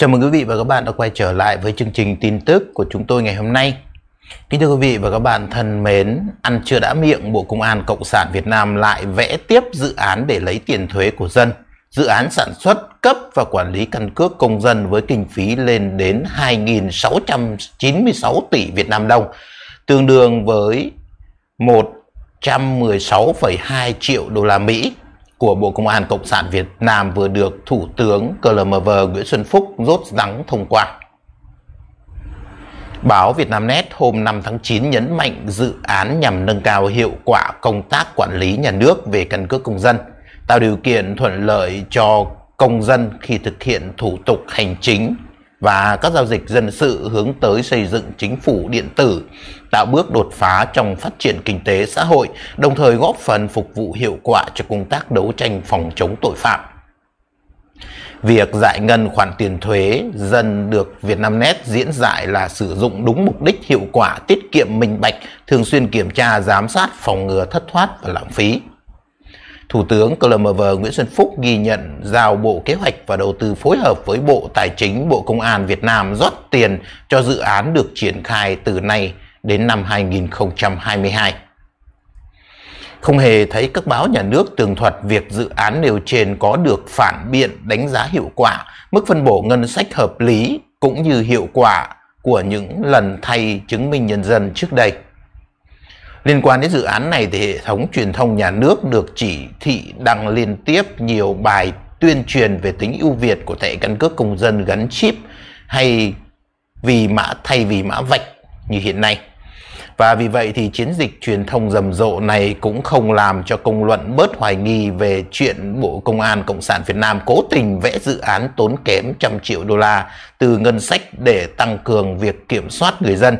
Chào mừng quý vị và các bạn đã quay trở lại với chương trình tin tức của chúng tôi ngày hôm nay. Kính thưa quý vị và các bạn thân mến, ăn chưa đã miệng Bộ Công an Cộng sản Việt Nam lại vẽ tiếp dự án để lấy tiền thuế của dân. Dự án sản xuất, cấp và quản lý căn cước công dân với kinh phí lên đến 2.696 tỷ Việt Nam đồng, tương đương với 116,2 triệu đô la Mỹ của Bộ Công an Cộng sản Việt Nam vừa được Thủ tướng CLMV Nguyễn Xuân Phúc rốt rắn thông qua. Báo Vietnamnet hôm 5 tháng 9 nhấn mạnh dự án nhằm nâng cao hiệu quả công tác quản lý nhà nước về căn cước công dân, tạo điều kiện thuận lợi cho công dân khi thực hiện thủ tục hành chính và các giao dịch dân sự hướng tới xây dựng chính phủ điện tử, tạo bước đột phá trong phát triển kinh tế xã hội, đồng thời góp phần phục vụ hiệu quả cho công tác đấu tranh phòng chống tội phạm. Việc giải ngân khoản tiền thuế dần được Vietnamnet diễn giải là sử dụng đúng mục đích hiệu quả, tiết kiệm minh bạch, thường xuyên kiểm tra, giám sát, phòng ngừa thất thoát và lãng phí. Thủ tướng CLMV Nguyễn Xuân Phúc ghi nhận giao Bộ Kế hoạch và Đầu tư phối hợp với Bộ Tài chính, Bộ Công an Việt Nam rót tiền cho dự án được triển khai từ nay đến năm 2022. Không hề thấy các báo nhà nước tường thuật việc dự án nêu trên có được phản biện đánh giá hiệu quả, mức phân bổ ngân sách hợp lý cũng như hiệu quả của những lần thay chứng minh nhân dân trước đây. Liên quan đến dự án này thì hệ thống truyền thông nhà nước được chỉ thị đăng liên tiếp nhiều bài tuyên truyền về tính ưu việt của thẻ căn cước công dân gắn chip hay vì mã thay vì mã vạch như hiện nay. Và vì vậy thì chiến dịch truyền thông rầm rộ này cũng không làm cho công luận bớt hoài nghi về chuyện Bộ Công an Cộng sản Việt Nam cố tình vẽ dự án tốn kém trăm triệu đô la từ ngân sách để tăng cường việc kiểm soát người dân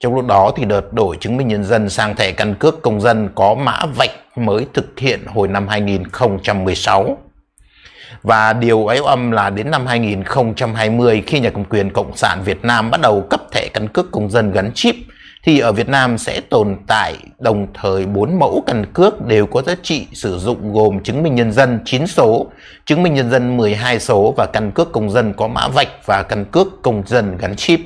trong lúc đó thì đợt đổi chứng minh nhân dân sang thẻ căn cước công dân có mã vạch mới thực hiện hồi năm 2016. Và điều éo âm là đến năm 2020 khi nhà cầm quyền Cộng sản Việt Nam bắt đầu cấp thẻ căn cước công dân gắn chip thì ở Việt Nam sẽ tồn tại đồng thời 4 mẫu căn cước đều có giá trị sử dụng gồm chứng minh nhân dân 9 số, chứng minh nhân dân 12 số và căn cước công dân có mã vạch và căn cước công dân gắn chip.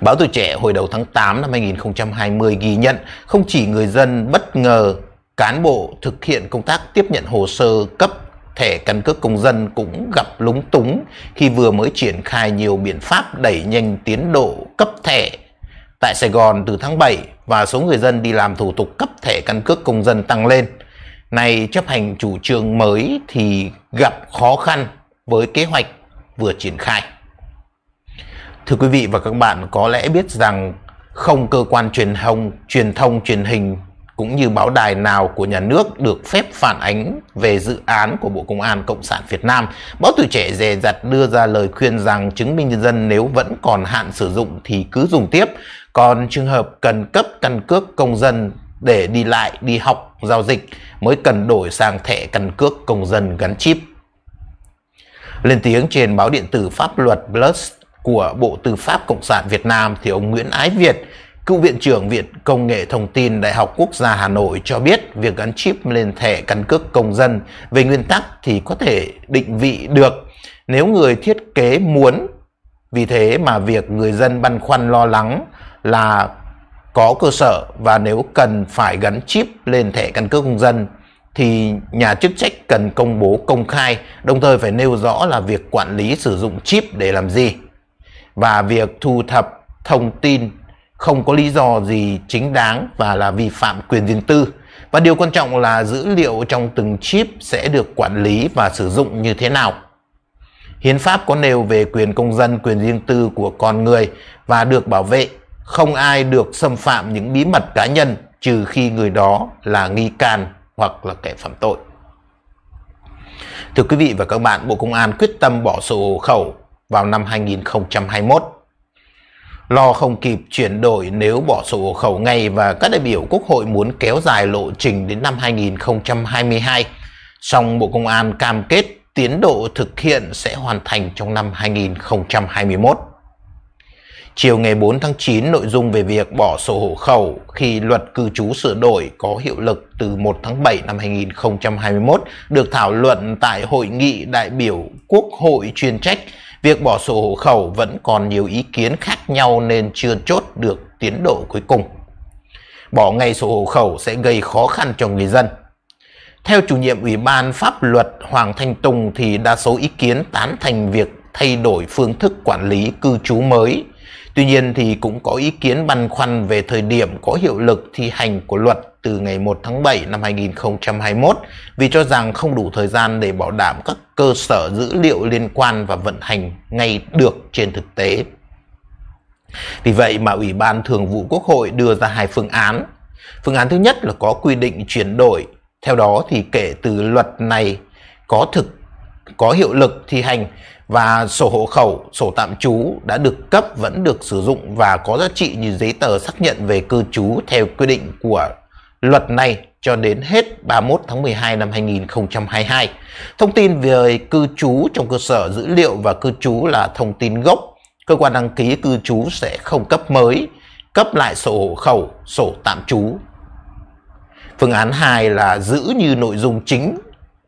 Báo Tuổi Trẻ hồi đầu tháng 8 năm 2020 ghi nhận không chỉ người dân bất ngờ cán bộ thực hiện công tác tiếp nhận hồ sơ cấp thẻ căn cước công dân cũng gặp lúng túng khi vừa mới triển khai nhiều biện pháp đẩy nhanh tiến độ cấp thẻ. Tại Sài Gòn từ tháng 7 và số người dân đi làm thủ tục cấp thẻ căn cước công dân tăng lên. Này chấp hành chủ trương mới thì gặp khó khăn với kế hoạch vừa triển khai. Thưa quý vị và các bạn có lẽ biết rằng không cơ quan truyền thông, truyền thông, truyền hình cũng như báo đài nào của nhà nước được phép phản ánh về dự án của Bộ Công an Cộng sản Việt Nam. Báo tuổi trẻ dè dặt đưa ra lời khuyên rằng chứng minh nhân dân nếu vẫn còn hạn sử dụng thì cứ dùng tiếp. Còn trường hợp cần cấp căn cước công dân để đi lại, đi học, giao dịch mới cần đổi sang thẻ căn cước công dân gắn chip. Lên tiếng trên báo điện tử Pháp luật Plus, của Bộ Tư pháp Cộng sản Việt Nam thì ông Nguyễn Ái Việt, cựu Viện trưởng Viện Công nghệ Thông tin Đại học Quốc gia Hà Nội cho biết việc gắn chip lên thẻ căn cước công dân về nguyên tắc thì có thể định vị được nếu người thiết kế muốn. Vì thế mà việc người dân băn khoăn lo lắng là có cơ sở và nếu cần phải gắn chip lên thẻ căn cước công dân thì nhà chức trách cần công bố công khai, đồng thời phải nêu rõ là việc quản lý sử dụng chip để làm gì và việc thu thập thông tin không có lý do gì chính đáng và là vi phạm quyền riêng tư. Và điều quan trọng là dữ liệu trong từng chip sẽ được quản lý và sử dụng như thế nào. Hiến pháp có nêu về quyền công dân, quyền riêng tư của con người và được bảo vệ. Không ai được xâm phạm những bí mật cá nhân trừ khi người đó là nghi can hoặc là kẻ phạm tội. Thưa quý vị và các bạn, Bộ Công an quyết tâm bỏ sổ khẩu vào năm 2021. Lo không kịp chuyển đổi nếu bỏ sổ hộ khẩu ngay và các đại biểu Quốc hội muốn kéo dài lộ trình đến năm 2022. Song Bộ Công an cam kết tiến độ thực hiện sẽ hoàn thành trong năm 2021. Chiều ngày 4 tháng 9, nội dung về việc bỏ sổ hộ khẩu khi luật cư trú sửa đổi có hiệu lực từ 1 tháng 7 năm 2021 được thảo luận tại hội nghị đại biểu Quốc hội chuyên trách Việc bỏ sổ hộ khẩu vẫn còn nhiều ý kiến khác nhau nên chưa chốt được tiến độ cuối cùng. Bỏ ngay sổ hộ khẩu sẽ gây khó khăn cho người dân. Theo chủ nhiệm Ủy ban Pháp luật Hoàng Thanh Tùng thì đa số ý kiến tán thành việc thay đổi phương thức quản lý cư trú mới Tuy nhiên thì cũng có ý kiến băn khoăn về thời điểm có hiệu lực thi hành của luật từ ngày 1 tháng 7 năm 2021 vì cho rằng không đủ thời gian để bảo đảm các cơ sở dữ liệu liên quan và vận hành ngay được trên thực tế. Vì vậy mà Ủy ban Thường vụ Quốc hội đưa ra hai phương án. Phương án thứ nhất là có quy định chuyển đổi. Theo đó thì kể từ luật này có thực có hiệu lực thi hành và sổ hộ khẩu, sổ tạm trú đã được cấp vẫn được sử dụng và có giá trị như giấy tờ xác nhận về cư trú theo quy định của luật này cho đến hết 31 tháng 12 năm 2022. Thông tin về cư trú trong cơ sở dữ liệu và cư trú là thông tin gốc. Cơ quan đăng ký cư trú sẽ không cấp mới, cấp lại sổ hộ khẩu, sổ tạm trú. Phương án 2 là giữ như nội dung chính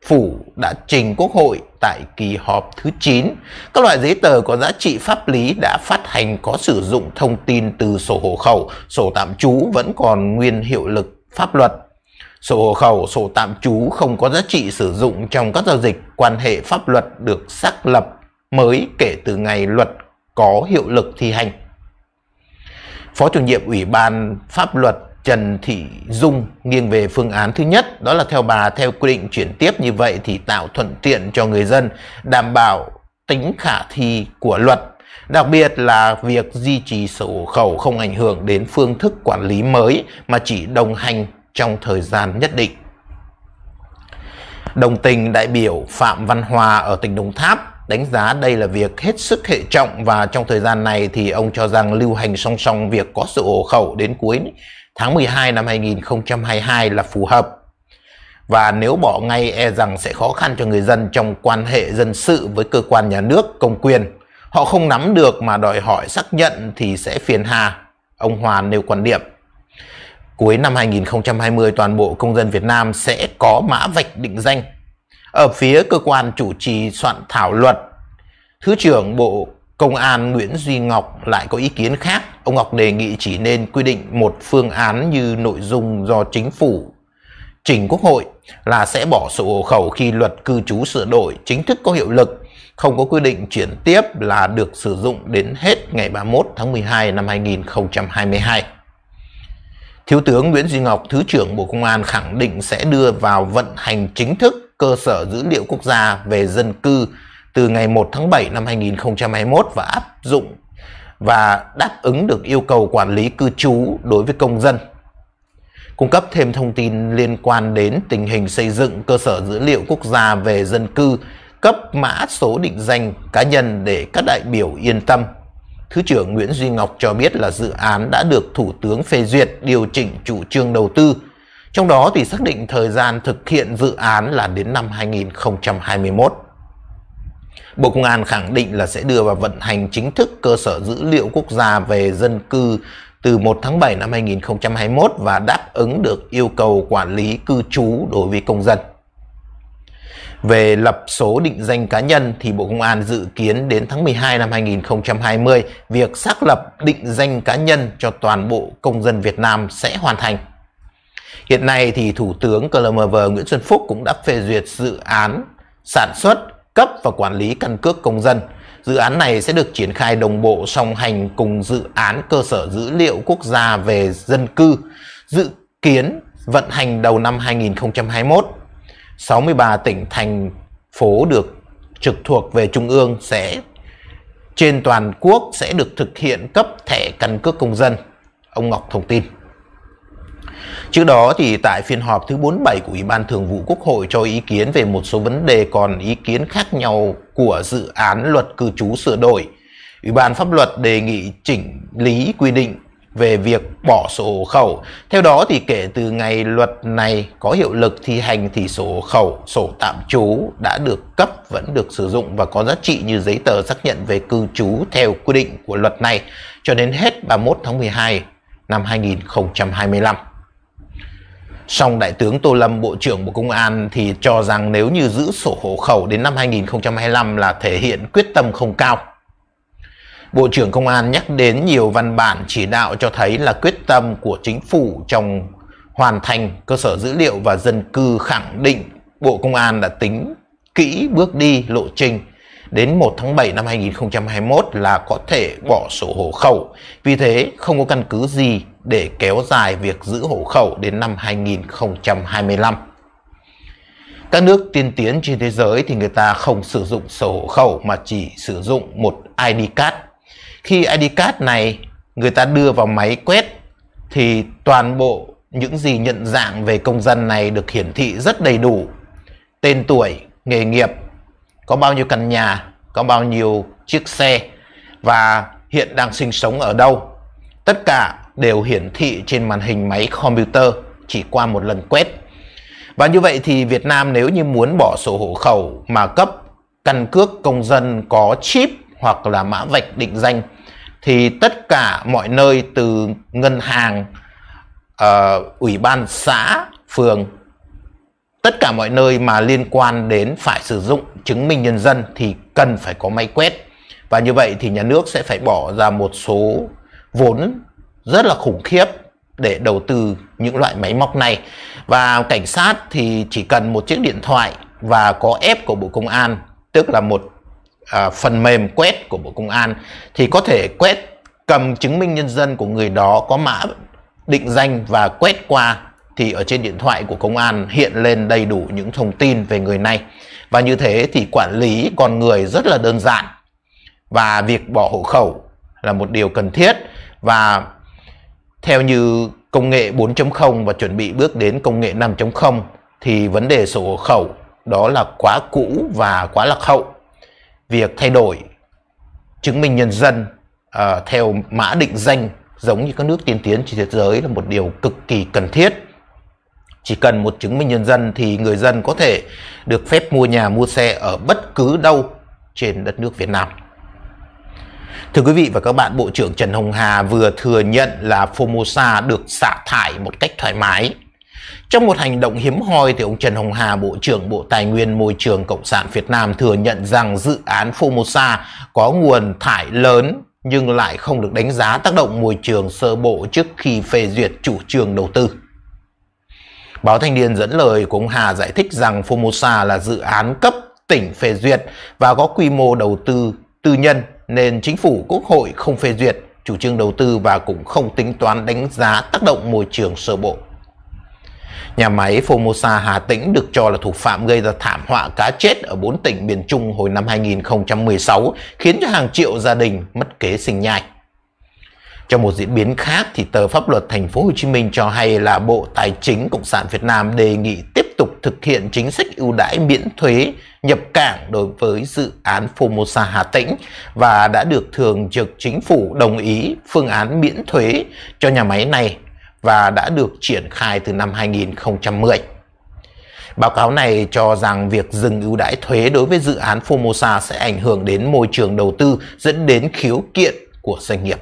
phủ đã trình Quốc hội tại kỳ họp thứ 9. Các loại giấy tờ có giá trị pháp lý đã phát hành có sử dụng thông tin từ sổ hộ khẩu, sổ tạm trú vẫn còn nguyên hiệu lực pháp luật. Sổ hộ khẩu, sổ tạm trú không có giá trị sử dụng trong các giao dịch quan hệ pháp luật được xác lập mới kể từ ngày luật có hiệu lực thi hành. Phó chủ nhiệm Ủy ban Pháp luật Trần Thị Dung nghiêng về phương án thứ nhất, đó là theo bà theo quy định chuyển tiếp như vậy thì tạo thuận tiện cho người dân, đảm bảo tính khả thi của luật. Đặc biệt là việc duy trì sổ khẩu không ảnh hưởng đến phương thức quản lý mới mà chỉ đồng hành trong thời gian nhất định. Đồng tình đại biểu Phạm Văn Hòa ở tỉnh Đồng Tháp đánh giá đây là việc hết sức hệ trọng và trong thời gian này thì ông cho rằng lưu hành song song việc có sự hộ khẩu đến cuối tháng 12 năm 2022 là phù hợp. Và nếu bỏ ngay e rằng sẽ khó khăn cho người dân trong quan hệ dân sự với cơ quan nhà nước, công quyền. Họ không nắm được mà đòi hỏi xác nhận thì sẽ phiền hà, ông Hòa nêu quan điểm. Cuối năm 2020 toàn bộ công dân Việt Nam sẽ có mã vạch định danh. Ở phía cơ quan chủ trì soạn thảo luật, Thứ trưởng Bộ Công an Nguyễn Duy Ngọc lại có ý kiến khác. Ông Ngọc đề nghị chỉ nên quy định một phương án như nội dung do chính phủ trình Quốc hội là sẽ bỏ sổ hộ khẩu khi luật cư trú sửa đổi chính thức có hiệu lực, không có quy định chuyển tiếp là được sử dụng đến hết ngày 31 tháng 12 năm 2022. Thiếu tướng Nguyễn Duy Ngọc, Thứ trưởng Bộ Công an khẳng định sẽ đưa vào vận hành chính thức cơ sở dữ liệu quốc gia về dân cư từ ngày 1 tháng 7 năm 2021 và áp dụng và đáp ứng được yêu cầu quản lý cư trú đối với công dân. Cung cấp thêm thông tin liên quan đến tình hình xây dựng cơ sở dữ liệu quốc gia về dân cư, cấp mã số định danh cá nhân để các đại biểu yên tâm. Thứ trưởng Nguyễn Duy Ngọc cho biết là dự án đã được Thủ tướng phê duyệt điều chỉnh chủ trương đầu tư. Trong đó thì xác định thời gian thực hiện dự án là đến năm 2021. Bộ Công an khẳng định là sẽ đưa vào vận hành chính thức cơ sở dữ liệu quốc gia về dân cư từ 1 tháng 7 năm 2021 và đáp ứng được yêu cầu quản lý cư trú đối với công dân. Về lập số định danh cá nhân thì Bộ Công an dự kiến đến tháng 12 năm 2020, việc xác lập định danh cá nhân cho toàn bộ công dân Việt Nam sẽ hoàn thành. Hiện nay thì Thủ tướng CLMV Nguyễn Xuân Phúc cũng đã phê duyệt dự án sản xuất cấp và quản lý căn cước công dân. Dự án này sẽ được triển khai đồng bộ song hành cùng dự án cơ sở dữ liệu quốc gia về dân cư, dự kiến vận hành đầu năm 2021. 63 tỉnh thành phố được trực thuộc về trung ương sẽ trên toàn quốc sẽ được thực hiện cấp thẻ căn cước công dân. Ông Ngọc thông tin. Trước đó thì tại phiên họp thứ 47 của Ủy ban Thường vụ Quốc hội cho ý kiến về một số vấn đề còn ý kiến khác nhau của dự án luật cư trú sửa đổi. Ủy ban pháp luật đề nghị chỉnh lý quy định về việc bỏ sổ hộ khẩu. Theo đó thì kể từ ngày luật này có hiệu lực thi hành thì sổ hộ khẩu, sổ tạm trú đã được cấp vẫn được sử dụng và có giá trị như giấy tờ xác nhận về cư trú theo quy định của luật này cho đến hết 31 tháng 12 năm 2025. Song Đại tướng Tô Lâm, Bộ trưởng Bộ Công an thì cho rằng nếu như giữ sổ hộ khẩu đến năm 2025 là thể hiện quyết tâm không cao. Bộ trưởng Công an nhắc đến nhiều văn bản chỉ đạo cho thấy là quyết tâm của chính phủ trong hoàn thành cơ sở dữ liệu và dân cư khẳng định Bộ Công an đã tính kỹ bước đi lộ trình đến 1 tháng 7 năm 2021 là có thể bỏ sổ hộ khẩu. Vì thế, không có căn cứ gì để kéo dài việc giữ hộ khẩu đến năm 2025. Các nước tiên tiến trên thế giới thì người ta không sử dụng sổ hộ khẩu mà chỉ sử dụng một ID card. Khi ID card này người ta đưa vào máy quét thì toàn bộ những gì nhận dạng về công dân này được hiển thị rất đầy đủ. Tên tuổi, nghề nghiệp, có bao nhiêu căn nhà, có bao nhiêu chiếc xe và hiện đang sinh sống ở đâu. Tất cả đều hiển thị trên màn hình máy computer chỉ qua một lần quét. Và như vậy thì Việt Nam nếu như muốn bỏ sổ hộ khẩu mà cấp căn cước công dân có chip hoặc là mã vạch định danh thì tất cả mọi nơi từ ngân hàng, uh, ủy ban xã, phường tất cả mọi nơi mà liên quan đến phải sử dụng chứng minh nhân dân thì cần phải có máy quét và như vậy thì nhà nước sẽ phải bỏ ra một số vốn rất là khủng khiếp để đầu tư những loại máy móc này và cảnh sát thì chỉ cần một chiếc điện thoại và có app của Bộ Công an tức là một à, phần mềm quét của Bộ Công an thì có thể quét cầm chứng minh nhân dân của người đó có mã định danh và quét qua thì ở trên điện thoại của công an hiện lên đầy đủ những thông tin về người này. Và như thế thì quản lý con người rất là đơn giản. Và việc bỏ hộ khẩu là một điều cần thiết và theo như công nghệ 4.0 và chuẩn bị bước đến công nghệ 5.0 thì vấn đề sổ hộ khẩu đó là quá cũ và quá lạc hậu. Việc thay đổi chứng minh nhân dân uh, theo mã định danh giống như các nước tiên tiến trên thế giới là một điều cực kỳ cần thiết chỉ cần một chứng minh nhân dân thì người dân có thể được phép mua nhà mua xe ở bất cứ đâu trên đất nước Việt Nam. Thưa quý vị và các bạn, Bộ trưởng Trần Hồng Hà vừa thừa nhận là Formosa được xả thải một cách thoải mái. Trong một hành động hiếm hoi thì ông Trần Hồng Hà, Bộ trưởng Bộ Tài nguyên Môi trường Cộng sản Việt Nam thừa nhận rằng dự án Formosa có nguồn thải lớn nhưng lại không được đánh giá tác động môi trường sơ bộ trước khi phê duyệt chủ trương đầu tư. Báo Thanh niên dẫn lời của ông Hà giải thích rằng Formosa là dự án cấp tỉnh phê duyệt và có quy mô đầu tư tư nhân nên chính phủ quốc hội không phê duyệt chủ trương đầu tư và cũng không tính toán đánh giá tác động môi trường sơ bộ. Nhà máy Formosa Hà Tĩnh được cho là thủ phạm gây ra thảm họa cá chết ở 4 tỉnh miền Trung hồi năm 2016 khiến cho hàng triệu gia đình mất kế sinh nhai. Trong một diễn biến khác thì tờ pháp luật thành phố Hồ Chí Minh cho hay là Bộ Tài chính Cộng sản Việt Nam đề nghị tiếp tục thực hiện chính sách ưu đãi miễn thuế nhập cảng đối với dự án Formosa Hà Tĩnh và đã được thường trực chính phủ đồng ý phương án miễn thuế cho nhà máy này và đã được triển khai từ năm 2010. Báo cáo này cho rằng việc dừng ưu đãi thuế đối với dự án Formosa sẽ ảnh hưởng đến môi trường đầu tư dẫn đến khiếu kiện của doanh nghiệp.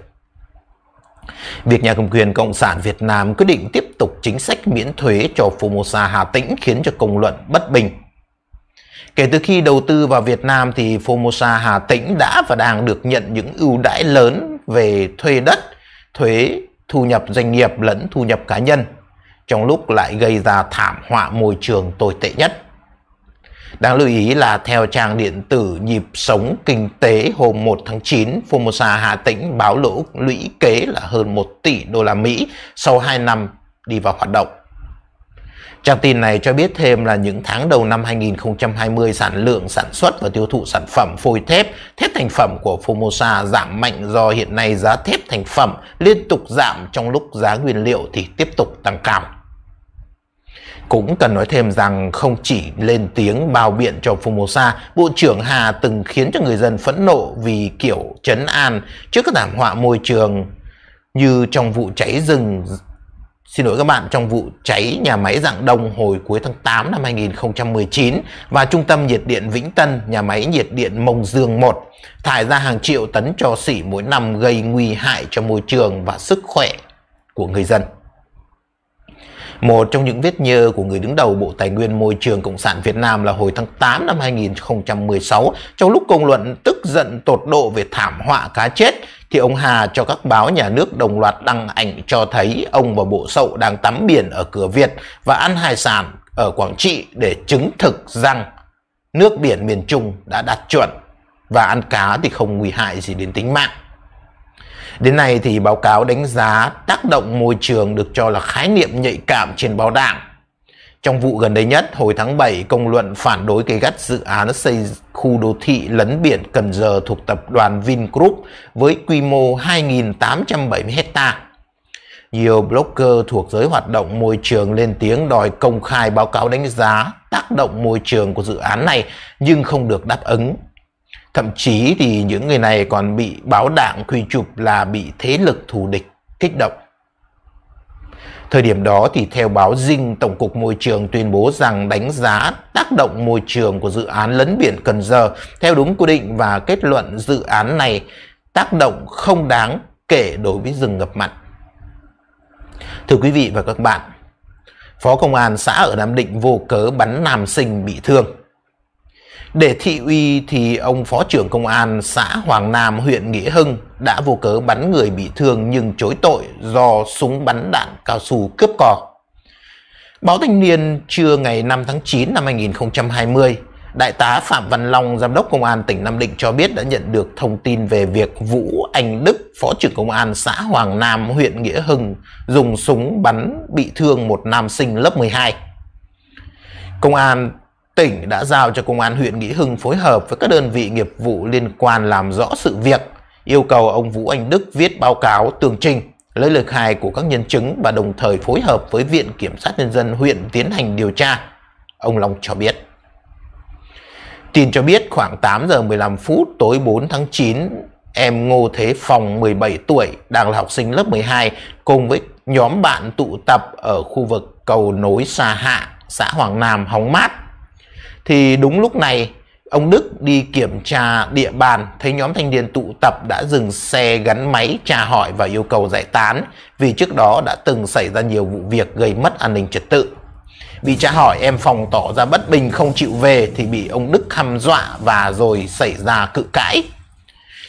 Việc nhà cầm quyền Cộng sản Việt Nam quyết định tiếp tục chính sách miễn thuế cho Formosa Hà Tĩnh khiến cho công luận bất bình. Kể từ khi đầu tư vào Việt Nam thì Formosa Hà Tĩnh đã và đang được nhận những ưu đãi lớn về thuê đất, thuế thu nhập doanh nghiệp lẫn thu nhập cá nhân, trong lúc lại gây ra thảm họa môi trường tồi tệ nhất. Đáng lưu ý là theo trang điện tử Nhịp Sống Kinh tế hôm 1 tháng 9, Formosa Hà Tĩnh báo lỗ lũy kế là hơn 1 tỷ đô la Mỹ sau 2 năm đi vào hoạt động. Trang tin này cho biết thêm là những tháng đầu năm 2020 sản lượng sản xuất và tiêu thụ sản phẩm phôi thép, thép thành phẩm của Formosa giảm mạnh do hiện nay giá thép thành phẩm liên tục giảm trong lúc giá nguyên liệu thì tiếp tục tăng cao. Cũng cần nói thêm rằng không chỉ lên tiếng bao biện cho Formosa, Bộ trưởng Hà từng khiến cho người dân phẫn nộ vì kiểu chấn an trước các thảm họa môi trường như trong vụ cháy rừng Xin lỗi các bạn, trong vụ cháy nhà máy Dạng Đông hồi cuối tháng 8 năm 2019 và trung tâm nhiệt điện Vĩnh Tân, nhà máy nhiệt điện Mông Dương 1 thải ra hàng triệu tấn tro xỉ mỗi năm gây nguy hại cho môi trường và sức khỏe của người dân. Một trong những vết nhơ của người đứng đầu Bộ Tài nguyên Môi trường Cộng sản Việt Nam là hồi tháng 8 năm 2016 trong lúc công luận tức giận tột độ về thảm họa cá chết thì ông Hà cho các báo nhà nước đồng loạt đăng ảnh cho thấy ông và bộ sậu đang tắm biển ở cửa Việt và ăn hải sản ở Quảng Trị để chứng thực rằng nước biển miền Trung đã đạt chuẩn và ăn cá thì không nguy hại gì đến tính mạng. Đến nay thì báo cáo đánh giá tác động môi trường được cho là khái niệm nhạy cảm trên báo đảng. Trong vụ gần đây nhất, hồi tháng 7, công luận phản đối gây gắt dự án xây khu đô thị lấn biển Cần Giờ thuộc tập đoàn Vingroup với quy mô 2.870 hectare. Nhiều blogger thuộc giới hoạt động môi trường lên tiếng đòi công khai báo cáo đánh giá tác động môi trường của dự án này nhưng không được đáp ứng Thậm chí thì những người này còn bị báo đảng quy chụp là bị thế lực thù địch kích động. Thời điểm đó thì theo báo Dinh, Tổng cục Môi trường tuyên bố rằng đánh giá tác động môi trường của dự án lấn biển Cần Giờ theo đúng quy định và kết luận dự án này tác động không đáng kể đối với rừng ngập mặn. Thưa quý vị và các bạn, Phó Công an xã ở Nam Định vô cớ bắn nam sinh bị thương. Để thị uy thì ông phó trưởng công an xã Hoàng Nam huyện Nghĩa Hưng đã vô cớ bắn người bị thương nhưng chối tội do súng bắn đạn cao su cướp cò. Báo Thanh niên trưa ngày 5 tháng 9 năm 2020, Đại tá Phạm Văn Long, Giám đốc Công an tỉnh Nam Định cho biết đã nhận được thông tin về việc Vũ Anh Đức, Phó trưởng Công an xã Hoàng Nam, huyện Nghĩa Hưng dùng súng bắn bị thương một nam sinh lớp 12. Công an tỉnh đã giao cho công an huyện Nghĩa Hưng phối hợp với các đơn vị nghiệp vụ liên quan làm rõ sự việc, yêu cầu ông Vũ Anh Đức viết báo cáo tường trình, lấy lời khai của các nhân chứng và đồng thời phối hợp với Viện Kiểm sát Nhân dân huyện tiến hành điều tra. Ông Long cho biết. Tin cho biết khoảng 8 giờ 15 phút tối 4 tháng 9, em Ngô Thế Phòng 17 tuổi đang là học sinh lớp 12 cùng với nhóm bạn tụ tập ở khu vực cầu nối Sa Hạ, xã Hoàng Nam, Hóng Mát, thì đúng lúc này ông Đức đi kiểm tra địa bàn thấy nhóm thanh niên tụ tập đã dừng xe gắn máy tra hỏi và yêu cầu giải tán vì trước đó đã từng xảy ra nhiều vụ việc gây mất an ninh trật tự. Bị tra hỏi em phòng tỏ ra bất bình không chịu về thì bị ông Đức hăm dọa và rồi xảy ra cự cãi.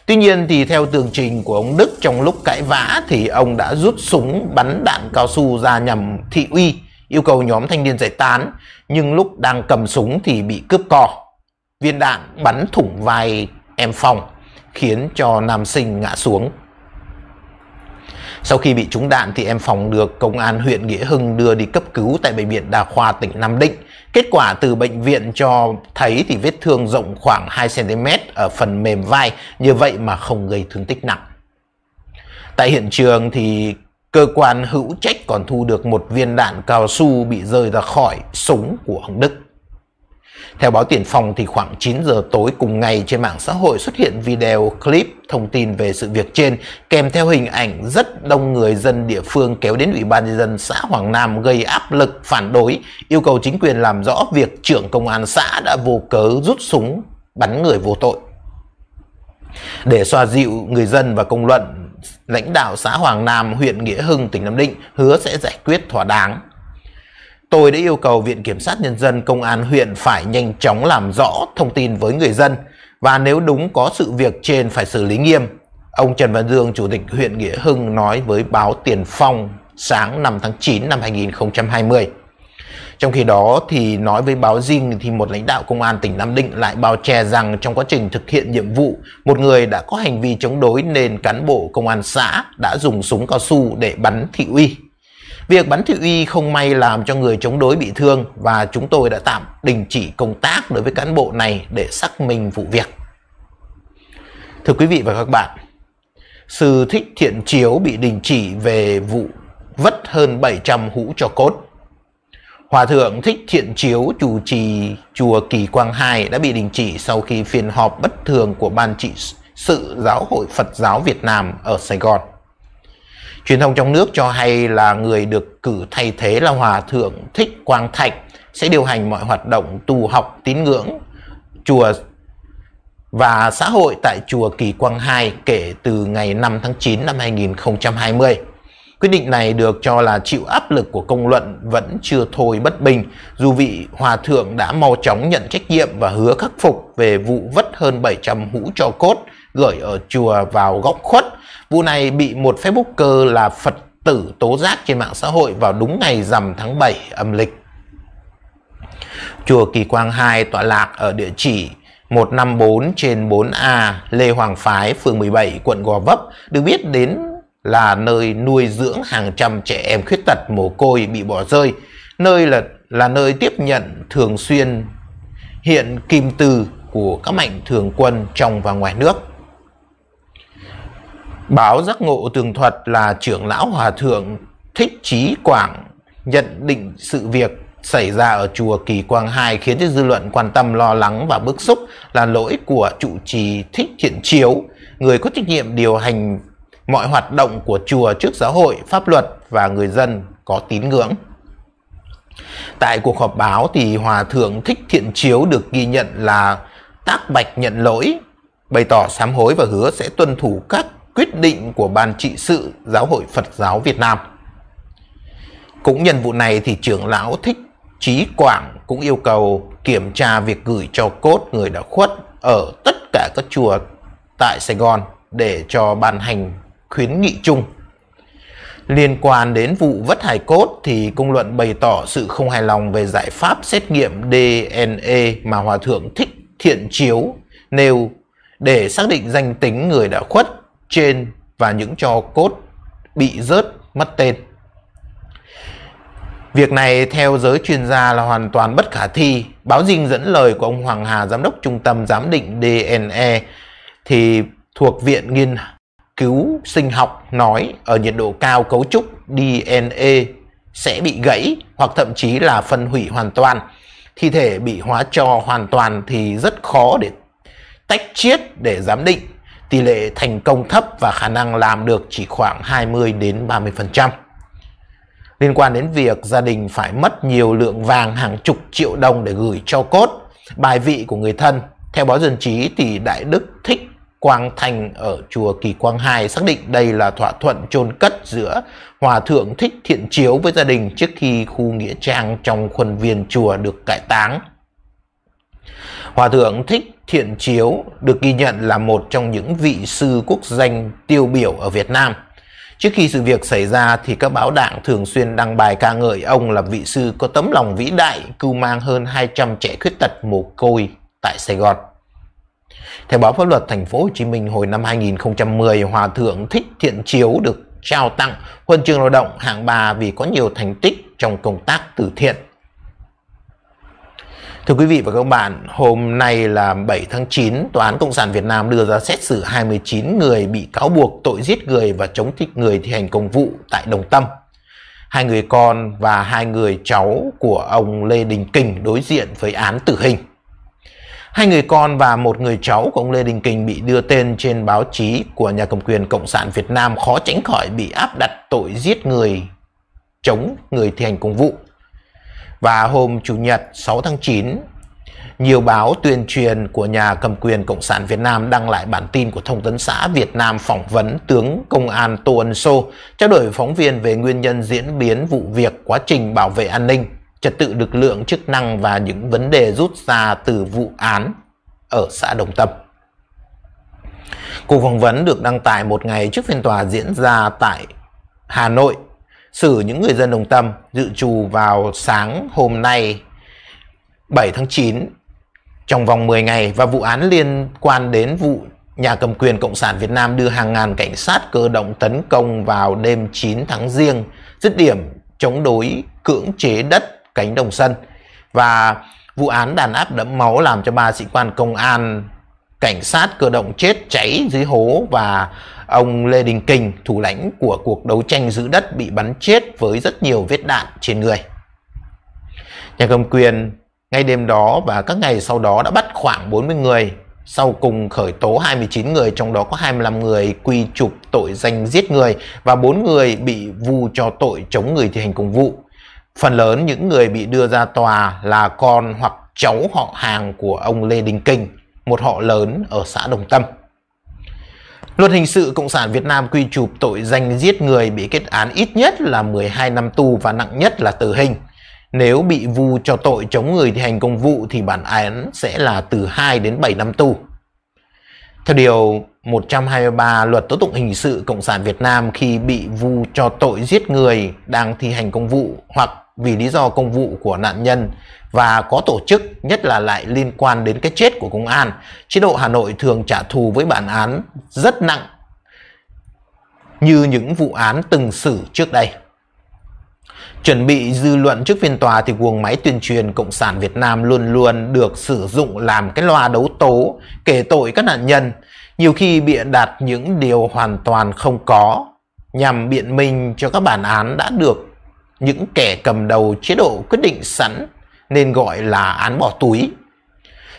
Tuy nhiên thì theo tường trình của ông Đức trong lúc cãi vã thì ông đã rút súng bắn đạn cao su ra nhằm thị uy yêu cầu nhóm thanh niên giải tán, nhưng lúc đang cầm súng thì bị cướp cò. Viên đạn bắn thủng vai em Phong, khiến cho nam sinh ngã xuống. Sau khi bị trúng đạn thì em Phong được công an huyện Nghĩa Hưng đưa đi cấp cứu tại bệnh viện đa khoa tỉnh Nam Định. Kết quả từ bệnh viện cho thấy thì vết thương rộng khoảng 2cm ở phần mềm vai, như vậy mà không gây thương tích nặng. Tại hiện trường thì cơ quan hữu trách còn thu được một viên đạn cao su bị rơi ra khỏi súng của ông Đức. Theo báo Tiền Phong thì khoảng 9 giờ tối cùng ngày trên mạng xã hội xuất hiện video clip thông tin về sự việc trên kèm theo hình ảnh rất đông người dân địa phương kéo đến Ủy ban nhân dân xã Hoàng Nam gây áp lực phản đối, yêu cầu chính quyền làm rõ việc trưởng công an xã đã vô cớ rút súng bắn người vô tội. Để xoa dịu người dân và công luận lãnh đạo xã Hoàng Nam, huyện Nghĩa Hưng, tỉnh Nam Định hứa sẽ giải quyết thỏa đáng. Tôi đã yêu cầu Viện Kiểm sát Nhân dân Công an huyện phải nhanh chóng làm rõ thông tin với người dân và nếu đúng có sự việc trên phải xử lý nghiêm. Ông Trần Văn Dương, Chủ tịch huyện Nghĩa Hưng nói với báo Tiền Phong sáng 5 tháng 9 năm 2020. Trong khi đó thì nói với báo Dinh thì một lãnh đạo công an tỉnh Nam Định lại bao che rằng trong quá trình thực hiện nhiệm vụ, một người đã có hành vi chống đối nên cán bộ công an xã đã dùng súng cao su để bắn thị uy. Việc bắn thị uy không may làm cho người chống đối bị thương và chúng tôi đã tạm đình chỉ công tác đối với cán bộ này để xác minh vụ việc. Thưa quý vị và các bạn, sư Thích Thiện Chiếu bị đình chỉ về vụ vất hơn 700 hũ cho cốt. Hòa thượng Thích Thiện Chiếu chủ trì chùa Kỳ Quang Hai đã bị đình chỉ sau khi phiên họp bất thường của Ban trị sự Giáo hội Phật giáo Việt Nam ở Sài Gòn. Truyền thông trong nước cho hay là người được cử thay thế là Hòa thượng Thích Quang Thạch sẽ điều hành mọi hoạt động tu học tín ngưỡng chùa và xã hội tại chùa Kỳ Quang 2 kể từ ngày 5 tháng 9 năm 2020. Quyết định này được cho là chịu áp lực của công luận vẫn chưa thôi bất bình, dù vị hòa thượng đã mau chóng nhận trách nhiệm và hứa khắc phục về vụ vất hơn 700 hũ cho cốt gửi ở chùa vào góc khuất. Vụ này bị một Facebooker là Phật tử tố giác trên mạng xã hội vào đúng ngày rằm tháng 7 âm lịch. Chùa Kỳ Quang 2 tọa lạc ở địa chỉ 154 trên 4A Lê Hoàng Phái, phường 17, quận Gò Vấp được biết đến là nơi nuôi dưỡng hàng trăm trẻ em khuyết tật mồ côi bị bỏ rơi, nơi là là nơi tiếp nhận thường xuyên hiện kim từ của các mạnh thường quân trong và ngoài nước. Báo Giác Ngộ Tường Thuật là trưởng lão hòa thượng Thích Chí Quảng nhận định sự việc xảy ra ở chùa Kỳ Quang 2 khiến cho dư luận quan tâm lo lắng và bức xúc là lỗi của trụ trì Thích Thiện Chiếu, người có trách nhiệm điều hành mọi hoạt động của chùa trước giáo hội, pháp luật và người dân có tín ngưỡng. Tại cuộc họp báo thì Hòa Thượng Thích Thiện Chiếu được ghi nhận là tác bạch nhận lỗi, bày tỏ sám hối và hứa sẽ tuân thủ các quyết định của Ban trị sự Giáo hội Phật giáo Việt Nam. Cũng nhân vụ này thì trưởng lão Thích Trí Quảng cũng yêu cầu kiểm tra việc gửi cho cốt người đã khuất ở tất cả các chùa tại Sài Gòn để cho ban hành khuyến nghị chung. Liên quan đến vụ vất hải cốt thì công luận bày tỏ sự không hài lòng về giải pháp xét nghiệm DNA e mà Hòa Thượng Thích Thiện Chiếu nêu để xác định danh tính người đã khuất trên và những cho cốt bị rớt mất tên. Việc này theo giới chuyên gia là hoàn toàn bất khả thi. Báo Dinh dẫn lời của ông Hoàng Hà, giám đốc trung tâm giám định DNA e thì thuộc Viện Nghiên cứu sinh học nói ở nhiệt độ cao cấu trúc DNA sẽ bị gãy hoặc thậm chí là phân hủy hoàn toàn. Thi thể bị hóa cho hoàn toàn thì rất khó để tách chiết để giám định. Tỷ lệ thành công thấp và khả năng làm được chỉ khoảng 20 đến 30%. Liên quan đến việc gia đình phải mất nhiều lượng vàng hàng chục triệu đồng để gửi cho cốt, bài vị của người thân, theo báo dân trí thì Đại Đức thích Quang Thanh ở chùa Kỳ Quang Hai xác định đây là thỏa thuận chôn cất giữa Hòa Thượng Thích Thiện Chiếu với gia đình trước khi khu nghĩa trang trong khuôn viên chùa được cải táng. Hòa Thượng Thích Thiện Chiếu được ghi nhận là một trong những vị sư quốc danh tiêu biểu ở Việt Nam. Trước khi sự việc xảy ra thì các báo đảng thường xuyên đăng bài ca ngợi ông là vị sư có tấm lòng vĩ đại, cưu mang hơn 200 trẻ khuyết tật mồ côi tại Sài Gòn. Theo báo pháp luật thành phố Hồ Chí Minh hồi năm 2010, Hòa thượng Thích Thiện Chiếu được trao tặng huân chương lao động hạng 3 vì có nhiều thành tích trong công tác từ thiện. Thưa quý vị và các bạn, hôm nay là 7 tháng 9, Tòa án Cộng sản Việt Nam đưa ra xét xử 29 người bị cáo buộc tội giết người và chống thích người thi hành công vụ tại Đồng Tâm. Hai người con và hai người cháu của ông Lê Đình Kình đối diện với án tử hình. Hai người con và một người cháu của ông Lê Đình Kình bị đưa tên trên báo chí của nhà cầm quyền Cộng sản Việt Nam khó tránh khỏi bị áp đặt tội giết người chống người thi hành công vụ. Và hôm Chủ nhật 6 tháng 9, nhiều báo tuyên truyền của nhà cầm quyền Cộng sản Việt Nam đăng lại bản tin của Thông tấn xã Việt Nam phỏng vấn tướng Công an Tô Ân Sô trao đổi với phóng viên về nguyên nhân diễn biến vụ việc quá trình bảo vệ an ninh trật tự lực lượng chức năng và những vấn đề rút ra từ vụ án ở xã Đồng Tâm. Cuộc phỏng vấn được đăng tải một ngày trước phiên tòa diễn ra tại Hà Nội, xử những người dân Đồng Tâm dự trù vào sáng hôm nay 7 tháng 9 trong vòng 10 ngày và vụ án liên quan đến vụ nhà cầm quyền Cộng sản Việt Nam đưa hàng ngàn cảnh sát cơ động tấn công vào đêm 9 tháng riêng, dứt điểm chống đối cưỡng chế đất cánh đồng sân và vụ án đàn áp đẫm máu làm cho ba sĩ quan công an cảnh sát cơ động chết cháy dưới hố và ông Lê Đình Kình, thủ lãnh của cuộc đấu tranh giữ đất bị bắn chết với rất nhiều vết đạn trên người. Nhà cầm quyền ngay đêm đó và các ngày sau đó đã bắt khoảng 40 người, sau cùng khởi tố 29 người trong đó có 25 người quy chụp tội danh giết người và 4 người bị vu cho tội chống người thi hành công vụ. Phần lớn những người bị đưa ra tòa là con hoặc cháu họ hàng của ông Lê Đình Kinh, một họ lớn ở xã Đồng Tâm. Luật hình sự Cộng sản Việt Nam quy chụp tội danh giết người bị kết án ít nhất là 12 năm tù và nặng nhất là tử hình. Nếu bị vu cho tội chống người thi hành công vụ thì bản án sẽ là từ 2 đến 7 năm tù. Theo điều 123 luật tố tụng hình sự Cộng sản Việt Nam khi bị vu cho tội giết người đang thi hành công vụ hoặc vì lý do công vụ của nạn nhân và có tổ chức nhất là lại liên quan đến cái chết của công an. Chế độ Hà Nội thường trả thù với bản án rất nặng như những vụ án từng xử trước đây. Chuẩn bị dư luận trước phiên tòa thì cuồng máy tuyên truyền Cộng sản Việt Nam luôn luôn được sử dụng làm cái loa đấu tố kể tội các nạn nhân nhiều khi bịa đặt những điều hoàn toàn không có nhằm biện minh cho các bản án đã được những kẻ cầm đầu chế độ quyết định sẵn nên gọi là án bỏ túi.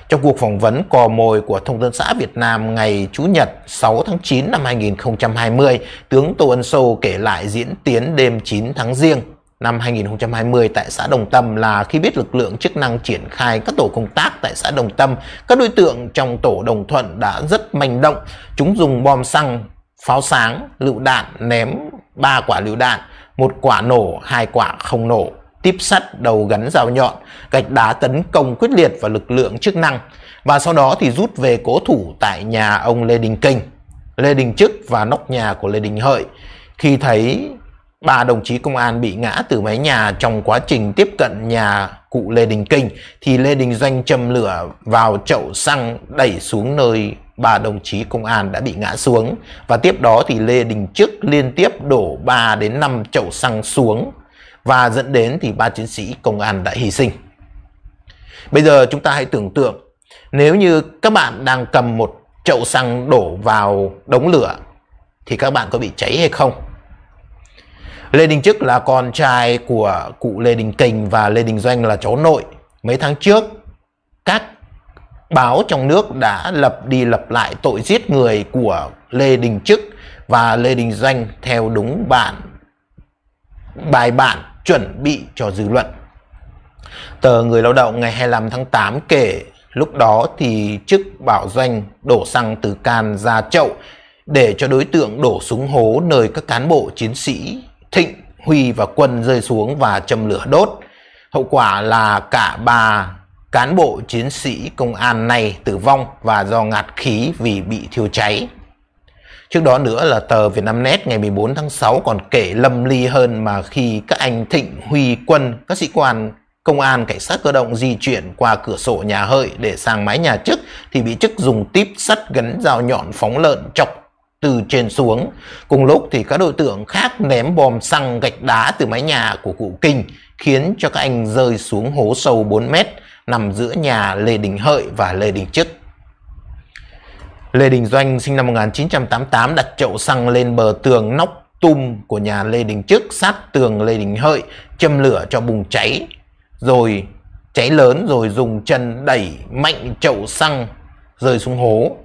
Trong cuộc phỏng vấn cò mồi của Thông tấn xã Việt Nam ngày Chủ nhật 6 tháng 9 năm 2020, tướng Tô Ân Sô kể lại diễn tiến đêm 9 tháng riêng năm 2020 tại xã Đồng Tâm là khi biết lực lượng chức năng triển khai các tổ công tác tại xã Đồng Tâm, các đối tượng trong tổ Đồng Thuận đã rất manh động. Chúng dùng bom xăng, pháo sáng, lựu đạn ném ba quả lựu đạn, một quả nổ, hai quả không nổ, tiếp sắt đầu gắn dao nhọn, gạch đá tấn công quyết liệt vào lực lượng chức năng và sau đó thì rút về cố thủ tại nhà ông Lê Đình Kinh, Lê Đình Chức và nóc nhà của Lê Đình Hợi. Khi thấy Ba đồng chí công an bị ngã từ mái nhà trong quá trình tiếp cận nhà cụ Lê Đình Kinh thì Lê Đình Doanh châm lửa vào chậu xăng đẩy xuống nơi ba đồng chí công an đã bị ngã xuống và tiếp đó thì Lê Đình Chức liên tiếp đổ 3 đến 5 chậu xăng xuống và dẫn đến thì ba chiến sĩ công an đã hy sinh. Bây giờ chúng ta hãy tưởng tượng nếu như các bạn đang cầm một chậu xăng đổ vào đống lửa thì các bạn có bị cháy hay không? Lê Đình Trức là con trai của cụ Lê Đình Kình và Lê Đình Doanh là cháu nội. Mấy tháng trước, các báo trong nước đã lập đi lập lại tội giết người của Lê Đình Trức và Lê Đình Doanh theo đúng bản bài bản chuẩn bị cho dư luận. Tờ Người Lao động ngày 25 tháng 8 kể lúc đó thì chức bảo doanh đổ xăng từ can ra chậu để cho đối tượng đổ súng hố nơi các cán bộ chiến sĩ Thịnh, Huy và Quân rơi xuống và châm lửa đốt. Hậu quả là cả ba cán bộ chiến sĩ công an này tử vong và do ngạt khí vì bị thiêu cháy. Trước đó nữa là tờ Vietnamnet ngày 14 tháng 6 còn kể lâm ly hơn mà khi các anh Thịnh, Huy, Quân, các sĩ quan công an cảnh sát cơ động di chuyển qua cửa sổ nhà hợi để sang mái nhà chức thì bị chức dùng típ sắt gắn dao nhọn phóng lợn chọc từ trên xuống. Cùng lúc thì các đối tượng khác ném bom xăng gạch đá từ mái nhà của cụ Kinh khiến cho các anh rơi xuống hố sâu 4 mét nằm giữa nhà Lê Đình Hợi và Lê Đình Chức. Lê Đình Doanh sinh năm 1988 đặt chậu xăng lên bờ tường nóc tum của nhà Lê Đình Chức sát tường Lê Đình Hợi châm lửa cho bùng cháy rồi cháy lớn rồi dùng chân đẩy mạnh chậu xăng rơi xuống hố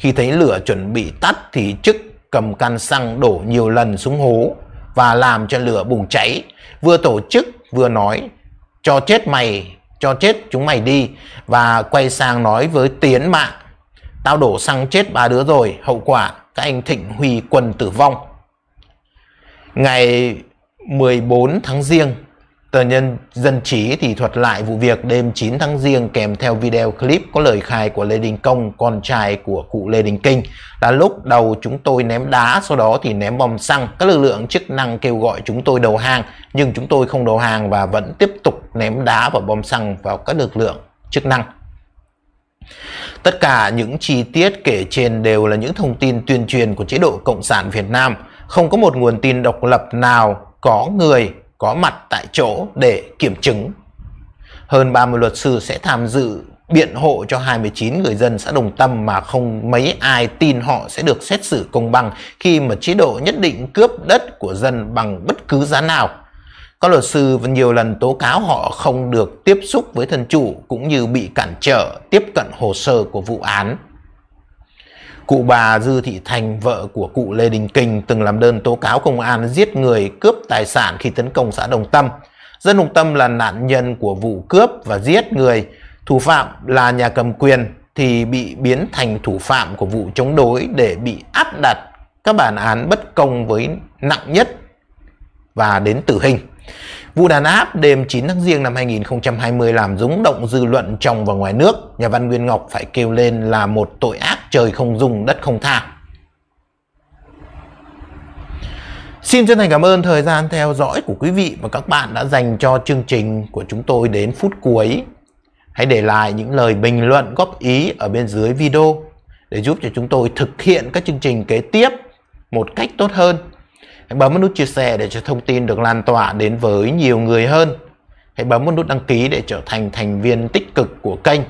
khi thấy lửa chuẩn bị tắt thì chức cầm can xăng đổ nhiều lần xuống hố và làm cho lửa bùng cháy. Vừa tổ chức vừa nói cho chết mày, cho chết chúng mày đi và quay sang nói với Tiến Mạng. Tao đổ xăng chết ba đứa rồi, hậu quả các anh Thịnh Huy quân tử vong. Ngày 14 tháng riêng Tờ nhân dân trí thì thuật lại vụ việc đêm 9 tháng riêng kèm theo video clip có lời khai của Lê Đình Công, con trai của cụ Lê Đình Kinh. Là lúc đầu chúng tôi ném đá, sau đó thì ném bom xăng. Các lực lượng chức năng kêu gọi chúng tôi đầu hàng, nhưng chúng tôi không đầu hàng và vẫn tiếp tục ném đá và bom xăng vào các lực lượng chức năng. Tất cả những chi tiết kể trên đều là những thông tin tuyên truyền của chế độ Cộng sản Việt Nam. Không có một nguồn tin độc lập nào có người có mặt tại chỗ để kiểm chứng. Hơn 30 luật sư sẽ tham dự biện hộ cho 29 người dân xã Đồng Tâm mà không mấy ai tin họ sẽ được xét xử công bằng khi mà chế độ nhất định cướp đất của dân bằng bất cứ giá nào. Các luật sư nhiều lần tố cáo họ không được tiếp xúc với thân chủ cũng như bị cản trở tiếp cận hồ sơ của vụ án. Cụ bà Dư Thị Thành, vợ của cụ Lê Đình Kình từng làm đơn tố cáo công an giết người cướp tài sản khi tấn công xã Đồng Tâm. Dân Đồng Tâm là nạn nhân của vụ cướp và giết người. Thủ phạm là nhà cầm quyền thì bị biến thành thủ phạm của vụ chống đối để bị áp đặt các bản án bất công với nặng nhất và đến tử hình. Vụ đàn áp đêm 9 tháng Giêng năm 2020 làm rúng động dư luận trong và ngoài nước. Nhà văn Nguyên Ngọc phải kêu lên là một tội ác trời không dung đất không tha Xin chân thành cảm ơn thời gian theo dõi của quý vị và các bạn đã dành cho chương trình của chúng tôi đến phút cuối. Hãy để lại những lời bình luận góp ý ở bên dưới video để giúp cho chúng tôi thực hiện các chương trình kế tiếp một cách tốt hơn. Hãy bấm vào nút chia sẻ để cho thông tin được lan tỏa đến với nhiều người hơn. Hãy bấm vào nút đăng ký để trở thành thành viên tích cực của kênh.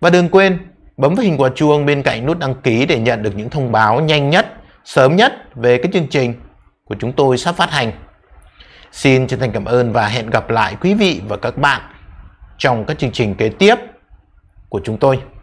Và đừng quên Bấm vào hình quả chuông bên cạnh nút đăng ký để nhận được những thông báo nhanh nhất, sớm nhất về các chương trình của chúng tôi sắp phát hành. Xin chân thành cảm ơn và hẹn gặp lại quý vị và các bạn trong các chương trình kế tiếp của chúng tôi.